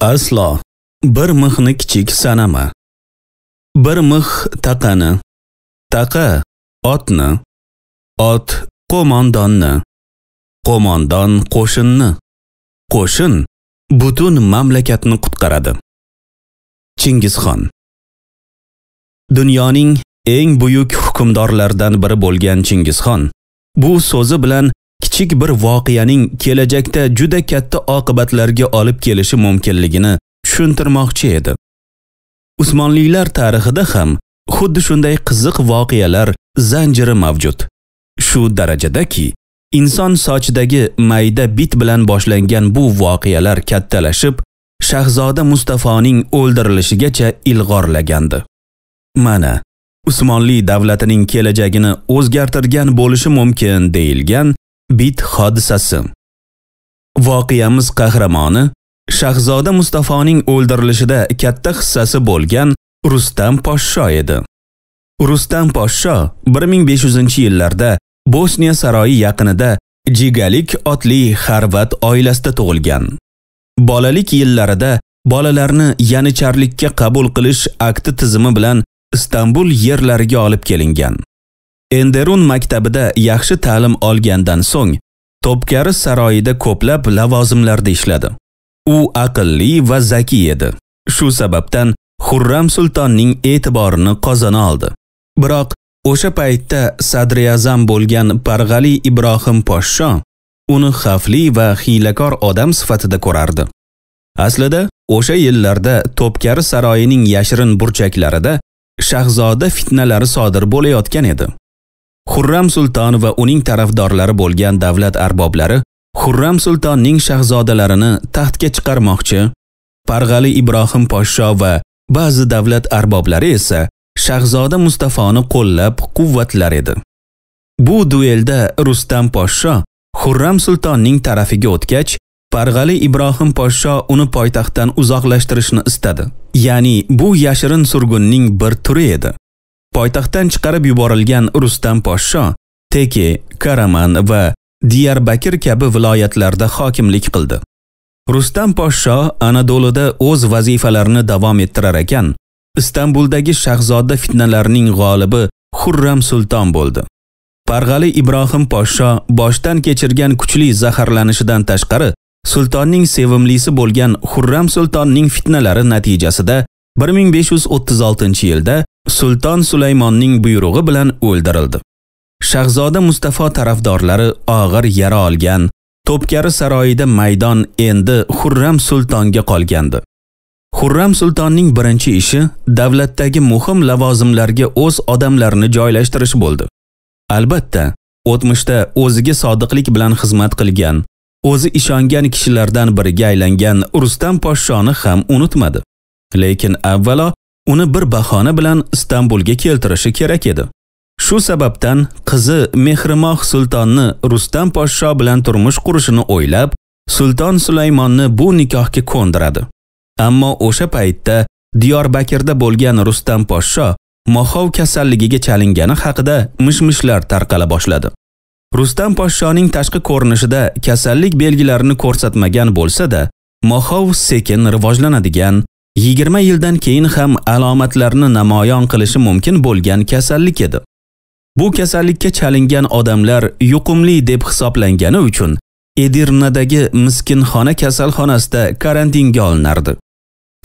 Aslo bir mixni kichik sanama. Bir mix taqani, taqa otni, ot qo'mondonni, qo'mondon qo'shinni, qo'shin butun mamlakatni qutqaradi. Chingizxon Dunyoning eng buyuk hukmdorlardan biri bo'lgan Chingizxon bu so'zi bilan kichik bir voqeaning kelajakda juda katta oqibatlarga olib kelishi mumkinligini tushuntirmoqchi edi. Usmonlilar tarixida ham xuddi shunday qiziq voqealar zanjiri mavjud. Shu darajadaki, inson sochidagi mayda bit bilan boshlangan bu voqealar kattalashib, shahzoda Mustafoning o'ldirilishigacha ilg'orlagandi. Mana, Usmonli davlatining kelajagini o'zgartirgan bo'lishi mumkin deyilgan bit hodisasi voqeamiz qahramoni shahzoda mustafoning o'ldirilishida katta hissasi bo'lgan rustam poshsho edi rustam poshsho 1500 yillarda bosniya saroyi yaqinida jigalik otli xarvat oilasida tug'ilgan bolalik yillarida bolalarni yanicharlikka qabul qilish akti tizimi bilan istanbul yerlariga olib kelingan Enderun maktabida yaxshi ta'lim olgandan so'ng Topkari saroyida ko'plab lavozimlarda ishladi. U aqlli va zaki edi. Shu sababdan Xurram sultonning e'tiborini qozona oldi. Biroq o'sha paytda sadriyazam bo'lgan Parg'ali Ibrohim poshsho uni xavfli va xilakor odam sifatida ko'rardi. Aslida o'sha yillarda Topkari saroyining yashirin burchaklarida shahzoda fitnalari sodir bo'layotgan edi. Xurram sulton va uning tarafdorlari bo'lgan davlat arboblari Xurram sultonning shahzodalarini taxtga chiqarmoqchi, Parg'ali Ibrohim poshsho va ba'zi davlat arboblari esa shahzoda Mustafoni qo'llab-quvvatlar edi. Bu duelda Rustam poshsho Xurram sultonning tarafiga o'tgach, Parg'ali Ibrohim poshsho uni poytaxtdan uzoqlashtirishni istadi. Ya'ni bu yashirin surgunning bir turi edi. poytaxtdan chiqarib yuborilgan Rustam poshsho Teki, Karaman va Diyarbakir kabi viloyatlarda hokimlik qildi. Rustam poshsho Anadoluda o'z vazifalarini davom ettirar ekan, Istanbuldagi shahzoda fitnalarining g'olibi Xurram sulton bo'ldi. Parg'ali Ibrohim poshsho boshdan kechirgan kuchli zaharlanishidan tashqari sultonning sevimlisi bo'lgan Xurram sultonning fitnalari natijasida 1536-yilda Sultan Sulaymonning buyrug'i bilan o'ldirildi. Shahzoda Mustafa tarafdorlari og'ir yara olgan, To'pkari saroyida maydon endi Xurram sultonga qolgandi. Xurram sultonning birinchi ishi davlatdagi muhim lavozimlarga o'z odamlarini joylashtirish bo'ldi. Albatta, o'tmishda o'ziga sodiqlik bilan xizmat qilgan, o'zi ishongan kishilardan biriga aylangan Rustam poshshoni ham unutmadi. Lekin avvalo uni bir bahona bilan Istanbulga keltirishi kerak edi. Shu sababdan qizi Mehrimoh sultonni Rustam podsho bilan turmush qurishini o'ylab, Sultan Sulaymonni bu nikohga ko'ndiradi. Ammo o'sha paytda Diyorbakirda bo'lgan Rustam podsho mohov kasalligiga chalingani haqida mishmishlar tarqala boshladi. Rustam podshoning tashqi ko'rinishida kasallik belgilarini ko'rsatmagan bo'lsa-da, mohov sekin rivojlanadigan, 20 yildan keyin ham alomatlarni namoyon qilishi mumkin bo'lgan kasallik edi. Bu kasallikka chalingan odamlar yuqumli deb hisoblangani uchun Edirnadagi miskinxona kasalxonasida karantinga olinardi.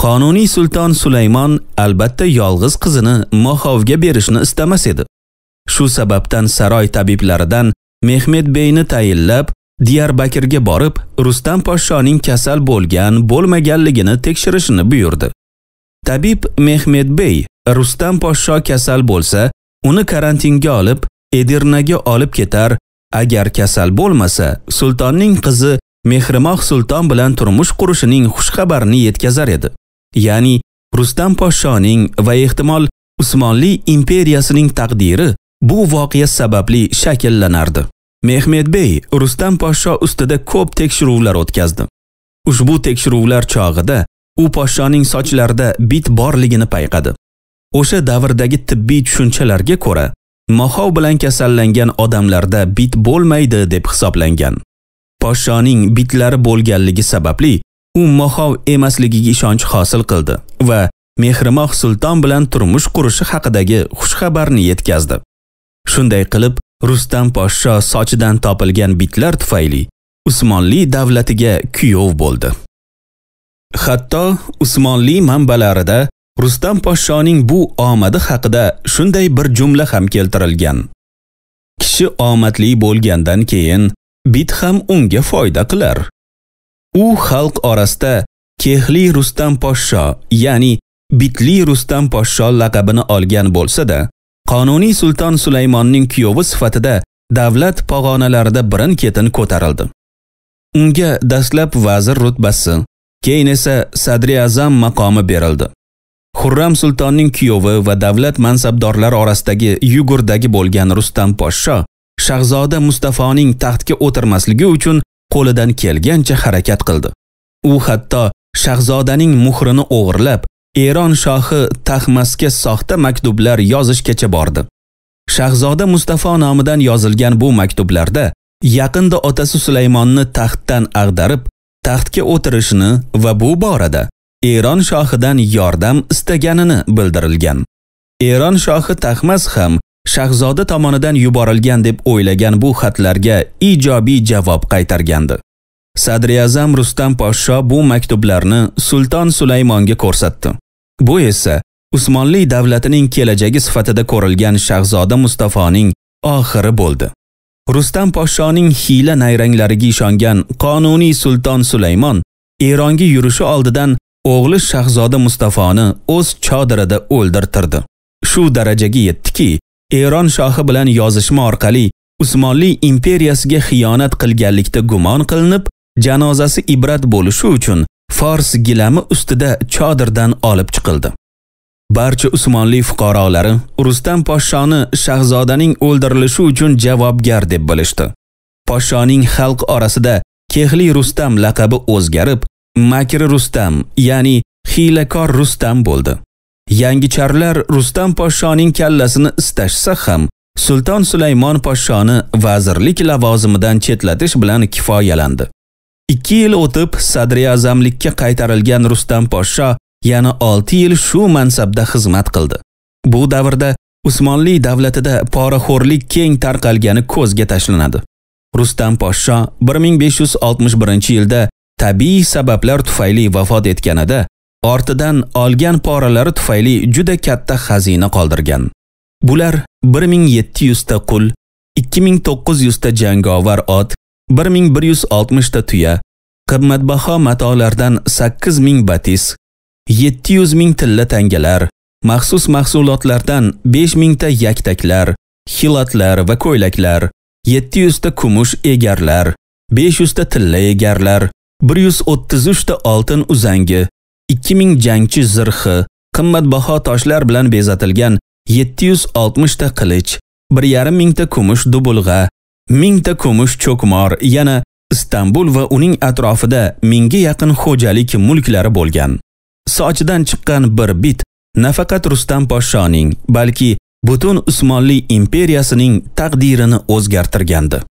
Qonuniy sulton Sulaymon albatta yolg'iz qizini Mohovga berishni istamas edi. Shu sababdan saroy tabiblaridan Mehmet beyni tayinlab, Diyarbakirga borib, Rustam Poshoning kasal bo'lgan, bo'lmaganligini tekshirishini buyurdi. Tabib Bey Rustam Poshsho kasal bo'lsa, uni karantinga olib, Edirnaga olib ketar, agar kasal bo'lmasa, sultonning qizi Mehrimoh sulton bilan turmush qurishining xushxabarini yetkazar edi. Ya'ni Rustam podshoning va ehtimol Usmonli imperiyasining taqdiri bu voqea sababli shakllanardi. Bey Rustam Pasha ustida ko'p tekshiruvlar o'tkazdi. Ushbu tekshiruvlar chog'ida u poshshoning sochlarida bit borligini payqadi. O'sha davrdagi tibbiy tushunchalarga ko'ra, mahov bilan kasallangan odamlarda bit bo'lmaydi deb hisoblangan. Poshshoning bitlari bo'lganligi sababli u mahov emasligiga ishonch hosil qildi va Mehrimoh sultan bilan turmush qurishi haqidagi xushxabarni yetkazdi. Shunday qilib, rustam poshsho sochidan topilgan bitlar tufayli usmonli davlatiga kuyov bo'ldi hatto usmonli manbalarida rustam poshshoning bu omadi haqida shunday bir jumla ham keltirilgan kishi omadli bo'lgandan keyin bit ham unga foyda qilar u xalq orasida kehli rustam poshsho ya'ni bitli rustam poshsho laqabini olgan bo'lsa-da, qonuniy sulton Sulaymonning kuyovi sifatida davlat pog'onalarida birin-ketin ko'tarildi. Unga dastlab vazir rutbasi, keyin esa sadri azam maqomi berildi. Xurram sultonning kuyovi va davlat mansabdorlari orasidagi Yugurdagi bo'lgan Rustam poshsho shahzoda Mustafoning taxtga o'tirmasligi uchun qo'lidan kelgancha harakat qildi. U hatto shahzodaning muhrini o'g'irlab, Eron shohi Taxmasga soxta maktublar yozishgacha bordi. Shahzoda Mustafa nomidan yozilgan bu maktublarda yaqinda otasi Sulaymonni taxtdan ag'darib, taxtga o'tirishini va bu borada Eron shohidan yordam istaganini bildirilgan. Eron shohi Taxmas ham shahzoda tomonidan yuborilgan deb o'ylagan bu xatlarga ijobiy javob qaytargandi. Sadriyazam Rustam Pasha bu maktublarni Sultan Sulaymonga ko'rsatdi. Bu esa Usmonli davlatining kelajagi sifatida ko'rilgan shahzoda Mustafoning oxiri bo'ldi. Rustam poshoning xila nayranglariga ishongan qonuniy sulton Sulaymon Eronga yurishi oldidan o'g'li shahzoda Mustafoni o'z chodirida o'ldirtirdi. Shu darajaga yetdiki, Eron shohi bilan yozishma orqali Usmonli imperiyasiga xiyonat qilganlikda gumon qilinib, janozasi ibrat bo'lishi uchun fors gilami ustida chodirdan olib chiqildi barcha usmonli fuqarolari rustam podshoni shahzodaning o'ldirilishi uchun javobgar deb bilishdi podshoning xalq orasida kehli rustam laqabi o'zgarib makri rustam ya'ni hiylakor rustam bo'ldi yangicharlar rustam podshoning kallasini istashsa ham sulton sulaymon podshoni vazirlik lavozimidan chetlatish bilan kifoyalandi 2 yil o'tib sadriy azamlikka qaytarilgan Rustam poshsho yana 6 yil shu mansabda xizmat qildi. Bu davrda Usmonli davlatida poraxo'rlik keng tarqalgani ko'zga tashlanadi. Rustam poshsho 1561-yilda tabiiy sabablar tufayli vafot etganida ortidan olgan poralari tufayli juda katta xazina qoldirgan. Bular 1700 ta qul, 2900 ta jangovar ot, 1160 ta tuya, qimmatbaho matolardan 8000 batis, 700 ming tilla tangalar, maxsus mahsulotlardan 5000 ta yaktaklar, xilatlar va ko'ylaklar, 700 ta kumush egarlar, 500 ta tilla egarlar, 133 ta oltin uzangi, 2000 jangchi zirhi, qimmatbaho toshlar bilan bezatilgan 760 ta qilich, 1,5 mingta kumush dubulg'a, mingta kumush cho'kmor yana istanbul va uning atrofida mingga yaqin xo'jalik mulklari bo'lgan sochidan chiqqan bir bit nafaqat rustam poshoning, balki butun usmonli imperiyasining taqdirini o'zgartirgandi